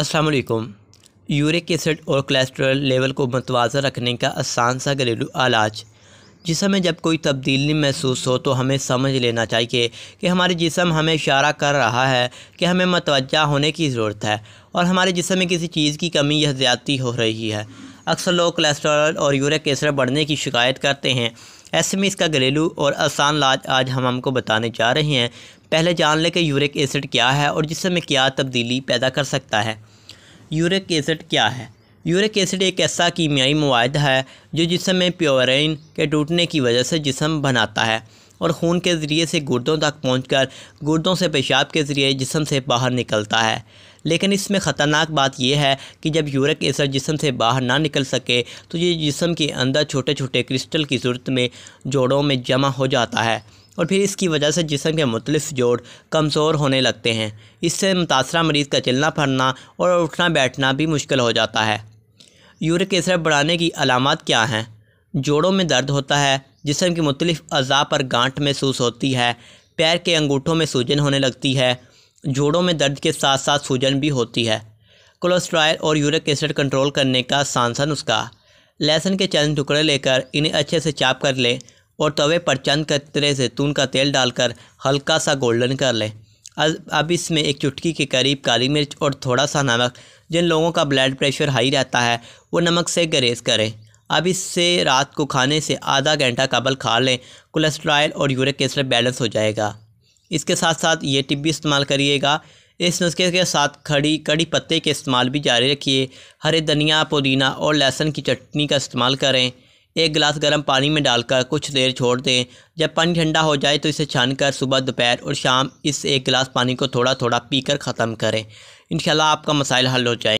असलकुम uric acid और cholesterol level को मतवाज़ा रखने का आसान सा घरेलू इलाज जिसम में जब कोई तब्दीली महसूस हो तो हमें समझ लेना चाहिए कि हमारे जिसम हमें इशारा कर रहा है कि हमें मतवजा होने की ज़रूरत है और हमारे जिसम में किसी चीज़ की कमी या ज़्यादती हो रही है अक्सर लोग कोलेस्ट्रॉल और यूरिक एसिड बढ़ने की शिकायत करते हैं ऐसे में इसका घरेलू और आसान इलाज आज हम हमको बताने जा रहे हैं पहले जान लें कि यूरिक एसिड क्या है और जिसमें क्या तब्दीली पैदा कर सकता है यूरिक एसिड क्या है यूरिक एसिड एक ऐसा कीमियाई मवाद है जो जिसम में प्योरिन के टूटने की वजह से जिसम बनाता है और खून के ज़रिए से गुर्दों तक पहुँच गुर्दों से पेशाब के ज़रिए जिसम से बाहर निकलता है लेकिन इसमें ख़तरनाक बात यह है कि जब यूरिक एसिड जिसम से बाहर ना निकल सके तो ये जिसम के अंदर छोटे छोटे क्रिस्टल की सूरत में जोड़ों में जमा हो जाता है और फिर इसकी वजह से जिसम के मुख्तलिफ जोड़ कमज़ोर होने लगते हैं इससे मुतासर मरीज़ का चलना फिरना और उठना बैठना भी मुश्किल हो जाता है यूरिक एसिड बढ़ाने की अलामत क्या हैं जोड़ों में दर्द होता है जिसम के मुख्तलिफ अज़ा पर गांठ महसूस होती है पैर के अंगूठों में सूजन होने लगती है जोड़ों में दर्द के साथ साथ सूजन भी होती है कोलेस्ट्रॉल और यूरिक एसिड कंट्रोल करने का आसान सा नुस्खा लहसुन के चंद टुकड़े लेकर इन्हें अच्छे से चाप कर लें और तवे पर चंद कतरे तून का तेल डालकर हल्का सा गोल्डन कर लें अब इसमें एक चुटकी के करीब काली मिर्च और थोड़ा सा नमक जिन लोगों का ब्लड प्रेशर हाई रहता है वो नमक से गरेज करें अब इससे रात को खाने से आधा घंटा कबल खा लें कोलेस्ट्रॉल और यूरिक एसिड बैलेंस हो जाएगा इसके साथ साथ ये टिप भी इस्तेमाल करिएगा इस नुस्खे के साथ खड़ी कड़ी पत्ते के इस्तेमाल भी जारी रखिए हरे धनिया पुदीना और लहसुन की चटनी का इस्तेमाल करें एक गिलास गर्म पानी में डालकर कुछ देर छोड़ दें जब पानी ठंडा हो जाए तो इसे छानकर सुबह दोपहर और शाम इस एक गिलास पानी को थोड़ा थोड़ा पीकर ख़त्म करें इन आपका मसाइल हल हो जाए